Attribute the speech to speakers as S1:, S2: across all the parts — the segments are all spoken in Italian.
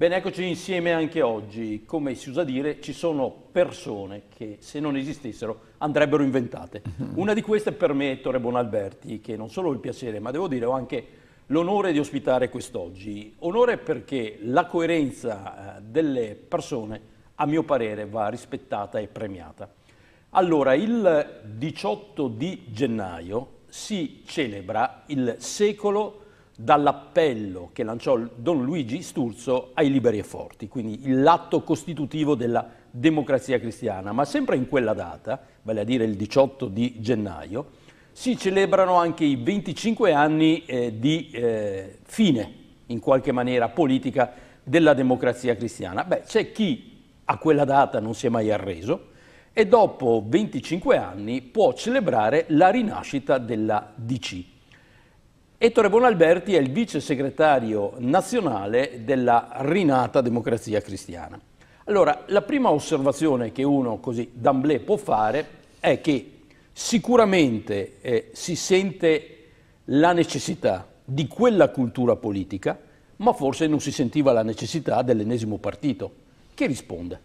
S1: Bene, eccoci insieme anche oggi. Come si usa dire, ci sono persone che se non esistessero andrebbero inventate. Una di queste per me è Ettore Bonalberti, che non solo ho il piacere, ma devo dire ho anche l'onore di ospitare quest'oggi. Onore perché la coerenza eh, delle persone, a mio parere, va rispettata e premiata. Allora, il 18 di gennaio si celebra il secolo dall'appello che lanciò Don Luigi Sturzo ai liberi e forti, quindi l'atto costitutivo della democrazia cristiana. Ma sempre in quella data, vale a dire il 18 di gennaio, si celebrano anche i 25 anni eh, di eh, fine, in qualche maniera, politica della democrazia cristiana. Beh, c'è chi a quella data non si è mai arreso e dopo 25 anni può celebrare la rinascita della DC. Ettore Bonalberti è il vice segretario nazionale della rinata democrazia cristiana. Allora, la prima osservazione che uno così d'amblè può fare è che sicuramente eh, si sente la necessità di quella cultura politica, ma forse non si sentiva la necessità
S2: dell'ennesimo partito. Che risponde?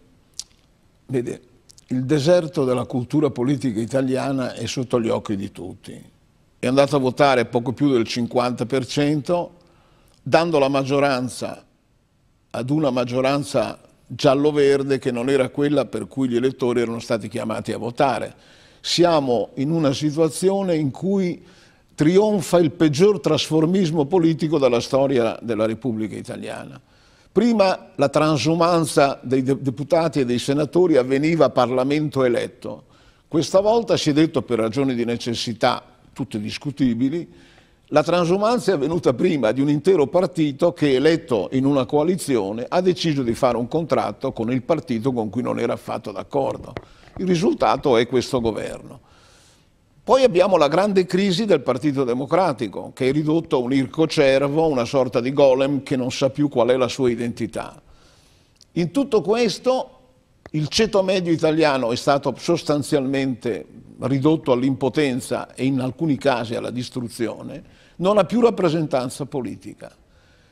S2: Vede, il deserto della cultura politica italiana è sotto gli occhi di tutti è andato a votare poco più del 50%, dando la maggioranza ad una maggioranza giallo-verde che non era quella per cui gli elettori erano stati chiamati a votare. Siamo in una situazione in cui trionfa il peggior trasformismo politico della storia della Repubblica italiana. Prima la transumanza dei deputati e dei senatori avveniva a Parlamento eletto. Questa volta si è detto per ragioni di necessità tutte discutibili, la transumanza è avvenuta prima di un intero partito che, eletto in una coalizione, ha deciso di fare un contratto con il partito con cui non era affatto d'accordo. Il risultato è questo governo. Poi abbiamo la grande crisi del Partito Democratico, che è ridotto a un ircocervo, una sorta di golem che non sa più qual è la sua identità. In tutto questo il ceto medio italiano è stato sostanzialmente ridotto all'impotenza e in alcuni casi alla distruzione, non ha più rappresentanza politica.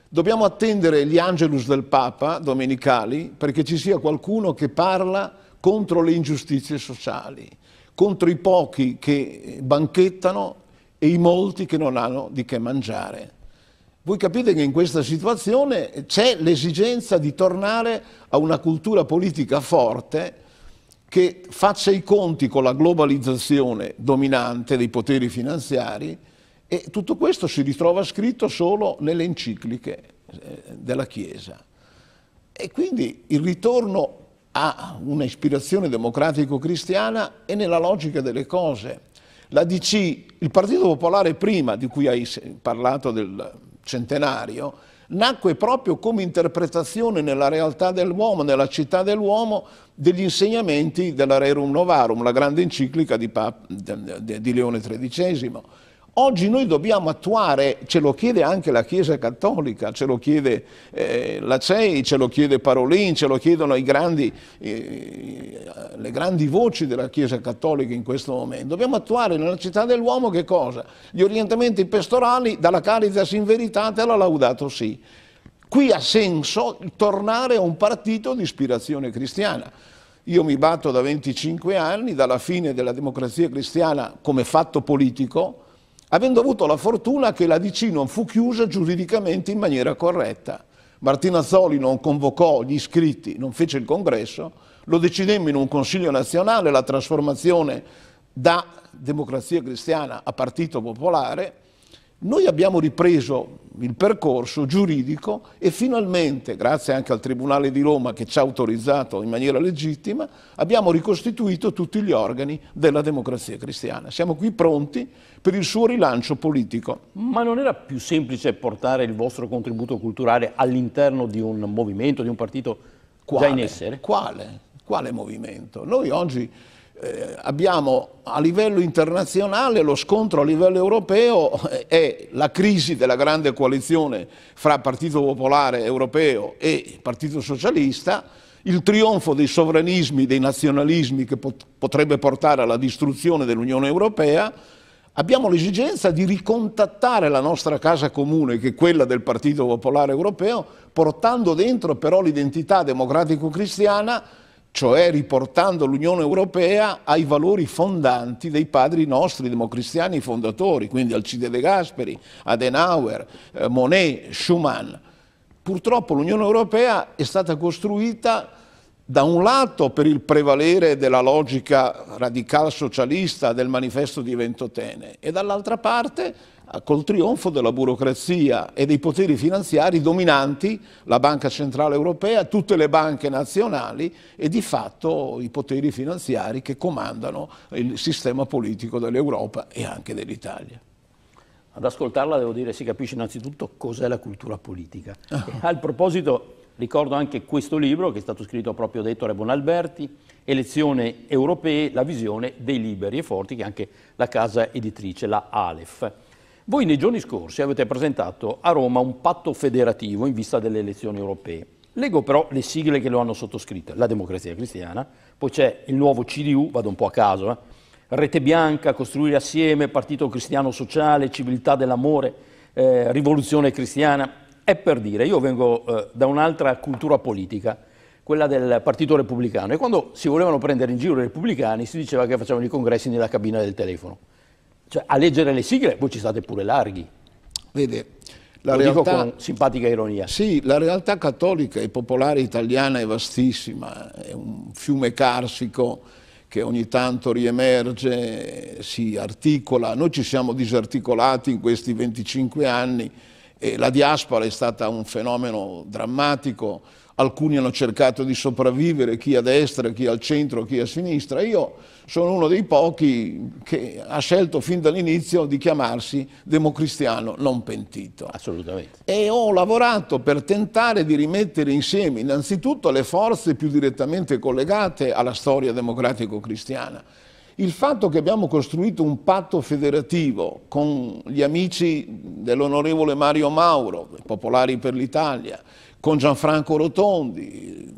S2: Dobbiamo attendere gli angelus del Papa domenicali perché ci sia qualcuno che parla contro le ingiustizie sociali, contro i pochi che banchettano e i molti che non hanno di che mangiare. Voi capite che in questa situazione c'è l'esigenza di tornare a una cultura politica forte che faccia i conti con la globalizzazione dominante dei poteri finanziari e tutto questo si ritrova scritto solo nelle encicliche eh, della Chiesa. E quindi il ritorno a una ispirazione democratico-cristiana è nella logica delle cose. La DC, il Partito Popolare prima, di cui hai parlato del centenario, nacque proprio come interpretazione nella realtà dell'uomo, nella città dell'uomo, degli insegnamenti della Rerum Novarum, la grande enciclica di, Pap di Leone XIII. Oggi noi dobbiamo attuare, ce lo chiede anche la Chiesa Cattolica, ce lo chiede eh, la CEI, ce lo chiede Parolin, ce lo chiedono grandi, eh, le grandi voci della Chiesa Cattolica in questo momento. Dobbiamo attuare nella città dell'uomo che cosa? Gli orientamenti pastorali dalla Caritas in Veritate alla Laudato Si. Qui ha senso tornare a un partito di ispirazione cristiana. Io mi batto da 25 anni, dalla fine della democrazia cristiana come fatto politico, avendo avuto la fortuna che la DC non fu chiusa giuridicamente in maniera corretta. Martina Zoli non convocò gli iscritti, non fece il congresso, lo decidemmo in un consiglio nazionale, la trasformazione da democrazia cristiana a partito popolare, noi abbiamo ripreso il percorso giuridico e finalmente, grazie anche al Tribunale di Roma che ci ha autorizzato in maniera legittima, abbiamo ricostituito tutti gli organi della democrazia cristiana. Siamo qui pronti per il suo rilancio politico. Ma non era più semplice portare il vostro contributo culturale all'interno di un movimento, di un partito Quale? Quale? Quale movimento? Noi oggi eh, abbiamo a livello internazionale lo scontro a livello europeo eh, è la crisi della grande coalizione fra Partito Popolare Europeo e Partito Socialista, il trionfo dei sovranismi, dei nazionalismi che pot potrebbe portare alla distruzione dell'Unione Europea, abbiamo l'esigenza di ricontattare la nostra casa comune, che è quella del Partito Popolare Europeo, portando dentro però l'identità democratico-cristiana cioè riportando l'Unione Europea ai valori fondanti dei padri nostri democristiani fondatori, quindi Alcide De Gasperi, Adenauer, eh, Monet, Schumann. Purtroppo l'Unione Europea è stata costruita da un lato per il prevalere della logica radical socialista del manifesto di Ventotene e dall'altra parte eh, col trionfo della burocrazia e dei poteri finanziari dominanti la Banca Centrale Europea, tutte le banche nazionali e di fatto i poteri finanziari che comandano il sistema politico dell'Europa e anche dell'Italia.
S1: Ad ascoltarla devo dire si capisce innanzitutto cos'è la cultura politica. Ah. Al proposito ricordo anche questo libro che è stato scritto proprio da Ettore Bonalberti, Elezione europee, la visione dei liberi e forti, che è anche la casa editrice, la Alef. Voi nei giorni scorsi avete presentato a Roma un patto federativo in vista delle elezioni europee. Leggo però le sigle che lo hanno sottoscritto, la Democrazia Cristiana, poi c'è il nuovo CDU, vado un po' a caso, eh? Rete Bianca, Costruire Assieme, Partito Cristiano Sociale, Civiltà dell'Amore, eh, Rivoluzione Cristiana. È per dire, io vengo eh, da un'altra cultura politica, quella del Partito Repubblicano, e quando si volevano prendere in giro i repubblicani si diceva che facevano i congressi nella cabina del telefono. Cioè, a leggere le sigle voi ci state pure larghi. Vede, la Lo realtà, dico con simpatica ironia.
S2: Sì, la realtà cattolica e popolare italiana è vastissima, è un fiume carsico che ogni tanto riemerge, si articola. Noi ci siamo disarticolati in questi 25 anni e la diaspora è stata un fenomeno drammatico alcuni hanno cercato di sopravvivere, chi a destra, chi al centro, chi a sinistra. Io sono uno dei pochi che ha scelto fin dall'inizio di chiamarsi democristiano non pentito. Assolutamente. E ho lavorato per tentare di rimettere insieme innanzitutto le forze più direttamente collegate alla storia democratico-cristiana il fatto che abbiamo costruito un patto federativo con gli amici dell'onorevole Mario Mauro, Popolari per l'Italia, con Gianfranco Rotondi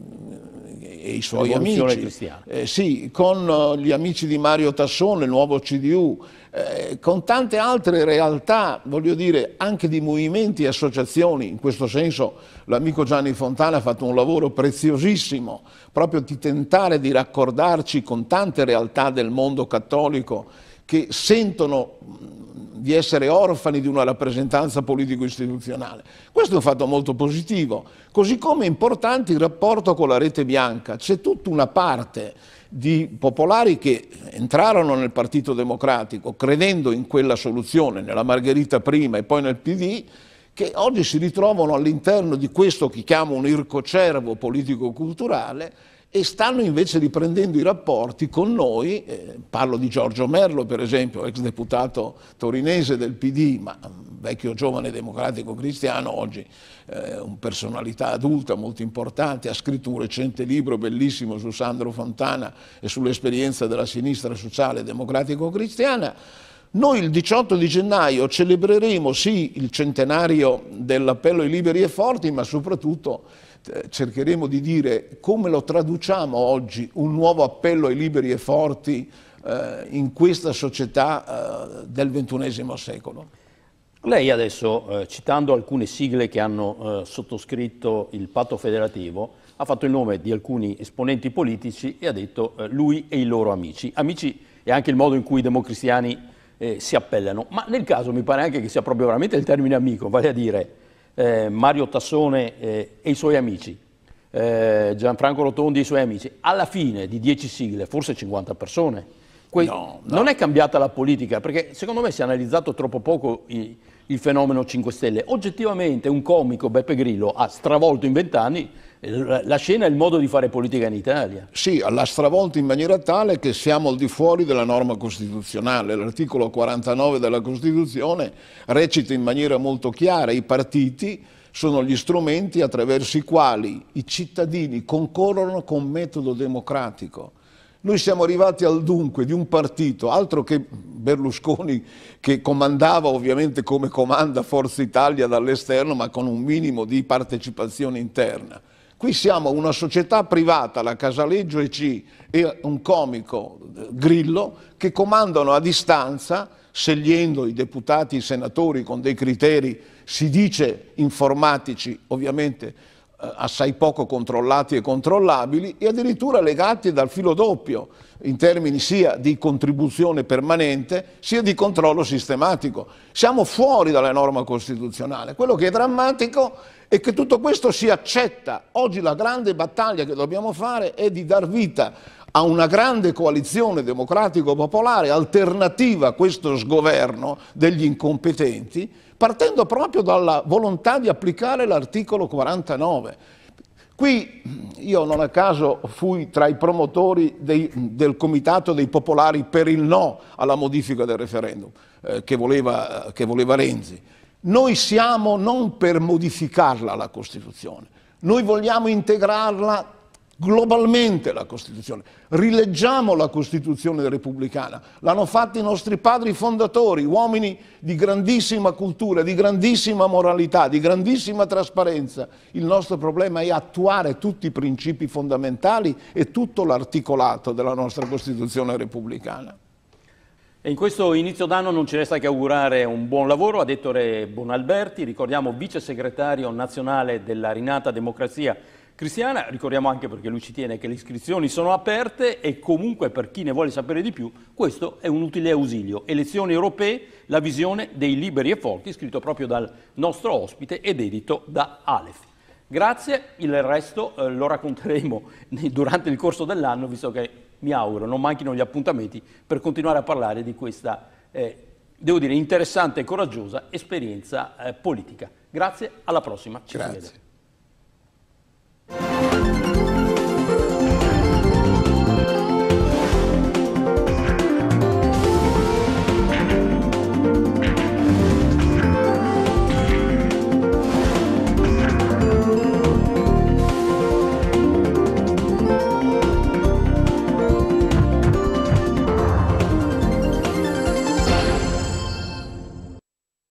S2: eh, e i suoi amici, eh, sì, con eh, gli amici di Mario Tassone, il nuovo CDU, eh, con tante altre realtà, voglio dire, anche di movimenti e associazioni, in questo senso l'amico Gianni Fontana ha fatto un lavoro preziosissimo, proprio di tentare di raccordarci con tante realtà del mondo cattolico che sentono di essere orfani di una rappresentanza politico-istituzionale. Questo è un fatto molto positivo, così come è importante il rapporto con la rete bianca. C'è tutta una parte di popolari che entrarono nel Partito Democratico credendo in quella soluzione, nella Margherita prima e poi nel PD, che oggi si ritrovano all'interno di questo che chiamo un ircocervo politico-culturale e stanno invece riprendendo i rapporti con noi, eh, parlo di Giorgio Merlo per esempio, ex deputato torinese del PD, ma mm, vecchio giovane democratico cristiano, oggi eh, una personalità adulta molto importante, ha scritto un recente libro bellissimo su Sandro Fontana e sull'esperienza della sinistra sociale democratico cristiana. Noi il 18 di gennaio celebreremo sì il centenario dell'appello ai liberi e forti, ma soprattutto eh, cercheremo di dire come lo traduciamo oggi un nuovo appello ai liberi e forti eh, in questa società eh, del XXI secolo.
S1: Lei adesso, eh, citando alcune sigle che hanno eh, sottoscritto il patto federativo, ha fatto il nome di alcuni esponenti politici e ha detto eh, lui e i loro amici. Amici è anche il modo in cui i democristiani si appellano, ma nel caso mi pare anche che sia proprio veramente il termine amico, vale a dire eh, Mario Tassone eh, e i suoi amici, eh, Gianfranco Rotondi e i suoi amici, alla fine di 10 sigle, forse 50 persone, no, no. non è cambiata la politica, perché secondo me si è analizzato troppo poco i, il fenomeno 5 Stelle. Oggettivamente un comico, Beppe Grillo, ha stravolto in vent'anni eh,
S2: la scena e il modo di fare politica in Italia. Sì, l'ha stravolto in maniera tale che siamo al di fuori della norma costituzionale. L'articolo 49 della Costituzione recita in maniera molto chiara i partiti sono gli strumenti attraverso i quali i cittadini concorrono con metodo democratico noi siamo arrivati al dunque di un partito, altro che Berlusconi che comandava ovviamente come comanda Forza Italia dall'esterno, ma con un minimo di partecipazione interna. Qui siamo una società privata, la Casaleggio EC e un comico Grillo, che comandano a distanza, scegliendo i deputati i senatori con dei criteri, si dice informatici, ovviamente eh, assai poco controllati e controllabili e addirittura legati dal filo doppio in termini sia di contribuzione permanente sia di controllo sistematico. Siamo fuori dalla norma costituzionale. Quello che è drammatico è che tutto questo si accetta. Oggi la grande battaglia che dobbiamo fare è di dar vita a una grande coalizione democratico-popolare alternativa a questo sgoverno degli incompetenti partendo proprio dalla volontà di applicare l'articolo 49. Qui io non a caso fui tra i promotori dei, del Comitato dei Popolari per il no alla modifica del referendum eh, che, voleva, che voleva Renzi. Noi siamo non per modificarla la Costituzione, noi vogliamo integrarla globalmente la Costituzione. Rileggiamo la Costituzione repubblicana, l'hanno fatta i nostri padri fondatori, uomini di grandissima cultura, di grandissima moralità, di grandissima trasparenza. Il nostro problema è attuare tutti i principi fondamentali e tutto l'articolato della nostra Costituzione repubblicana.
S1: E in questo inizio d'anno non ci resta che augurare un buon lavoro a Ettore Bonalberti, ricordiamo vice segretario nazionale della Rinata Democrazia Cristiana, ricordiamo anche perché lui ci tiene che le iscrizioni sono aperte e comunque per chi ne vuole sapere di più, questo è un utile ausilio. Elezioni europee, la visione dei liberi e forti, scritto proprio dal nostro ospite ed edito da Alef. Grazie, il resto eh, lo racconteremo durante il corso dell'anno, visto che mi auguro non manchino gli appuntamenti per continuare a parlare di questa, eh, devo dire, interessante e coraggiosa esperienza eh, politica. Grazie, alla prossima. Ci Grazie. Thank you.